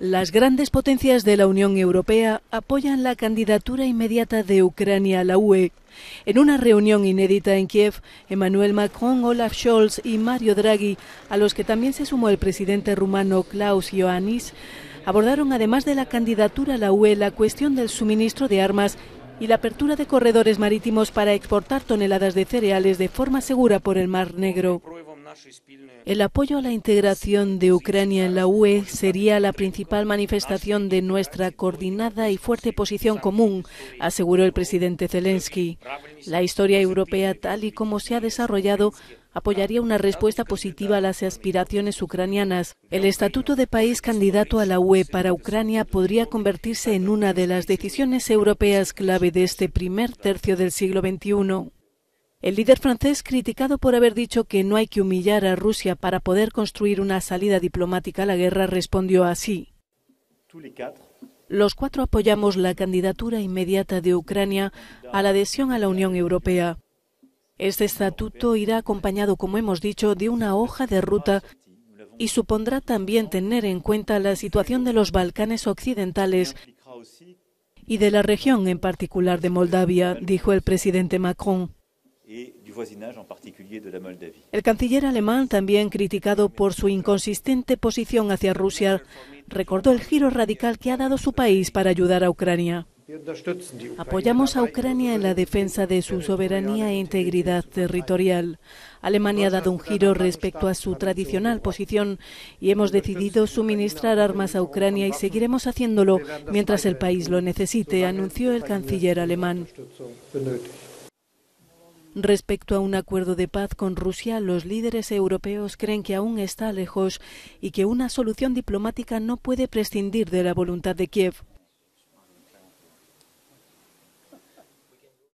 Las grandes potencias de la Unión Europea apoyan la candidatura inmediata de Ucrania a la UE. En una reunión inédita en Kiev, Emmanuel Macron, Olaf Scholz y Mario Draghi, a los que también se sumó el presidente rumano Klaus Ioannis, abordaron además de la candidatura a la UE la cuestión del suministro de armas y la apertura de corredores marítimos para exportar toneladas de cereales de forma segura por el Mar Negro. El apoyo a la integración de Ucrania en la UE sería la principal manifestación de nuestra coordinada y fuerte posición común, aseguró el presidente Zelensky. La historia europea, tal y como se ha desarrollado, apoyaría una respuesta positiva a las aspiraciones ucranianas. El estatuto de país candidato a la UE para Ucrania podría convertirse en una de las decisiones europeas clave de este primer tercio del siglo XXI. El líder francés, criticado por haber dicho que no hay que humillar a Rusia para poder construir una salida diplomática a la guerra, respondió así. Los cuatro apoyamos la candidatura inmediata de Ucrania a la adhesión a la Unión Europea. Este estatuto irá acompañado, como hemos dicho, de una hoja de ruta y supondrá también tener en cuenta la situación de los Balcanes occidentales y de la región en particular de Moldavia, dijo el presidente Macron. El canciller alemán, también criticado por su inconsistente posición hacia Rusia, recordó el giro radical que ha dado su país para ayudar a Ucrania. Apoyamos a Ucrania en la defensa de su soberanía e integridad territorial. Alemania ha dado un giro respecto a su tradicional posición y hemos decidido suministrar armas a Ucrania y seguiremos haciéndolo mientras el país lo necesite, anunció el canciller alemán. Respecto a un acuerdo de paz con Rusia, los líderes europeos creen que aún está lejos y que una solución diplomática no puede prescindir de la voluntad de Kiev.